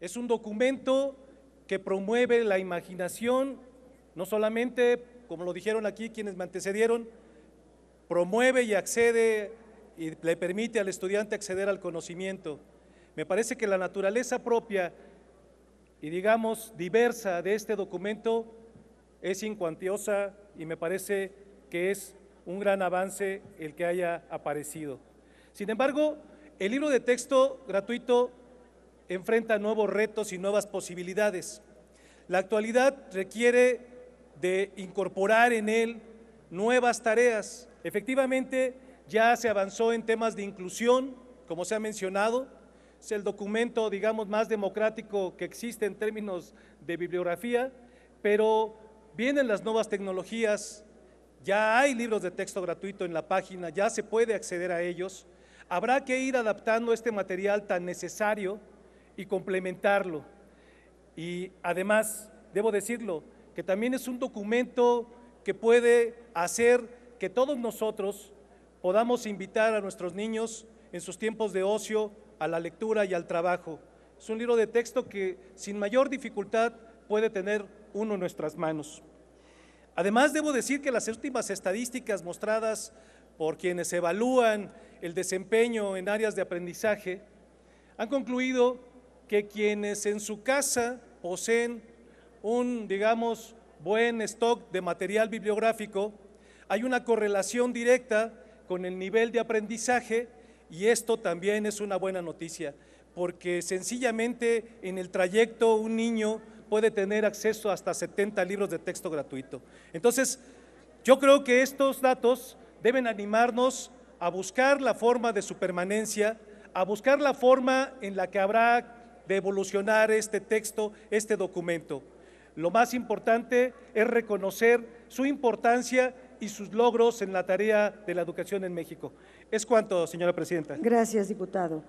Es un documento que promueve la imaginación, no solamente, como lo dijeron aquí quienes me antecedieron, promueve y accede y le permite al estudiante acceder al conocimiento. Me parece que la naturaleza propia y digamos diversa de este documento es incuantiosa y me parece que es un gran avance el que haya aparecido. Sin embargo, el libro de texto gratuito enfrenta nuevos retos y nuevas posibilidades. La actualidad requiere de incorporar en él nuevas tareas. Efectivamente, ya se avanzó en temas de inclusión, como se ha mencionado, es el documento, digamos, más democrático que existe en términos de bibliografía, pero vienen las nuevas tecnologías, ya hay libros de texto gratuito en la página, ya se puede acceder a ellos. Habrá que ir adaptando este material tan necesario y complementarlo. Y además, debo decirlo, que también es un documento que puede hacer que todos nosotros podamos invitar a nuestros niños en sus tiempos de ocio a la lectura y al trabajo. Es un libro de texto que sin mayor dificultad puede tener uno en nuestras manos. Además, debo decir que las últimas estadísticas mostradas por quienes evalúan el desempeño en áreas de aprendizaje han concluido que quienes en su casa poseen un, digamos, buen stock de material bibliográfico, hay una correlación directa con el nivel de aprendizaje y esto también es una buena noticia, porque sencillamente en el trayecto un niño puede tener acceso hasta 70 libros de texto gratuito. Entonces, yo creo que estos datos deben animarnos a buscar la forma de su permanencia, a buscar la forma en la que habrá de evolucionar este texto, este documento. Lo más importante es reconocer su importancia y sus logros en la tarea de la educación en México. Es cuanto, señora presidenta. Gracias, diputado.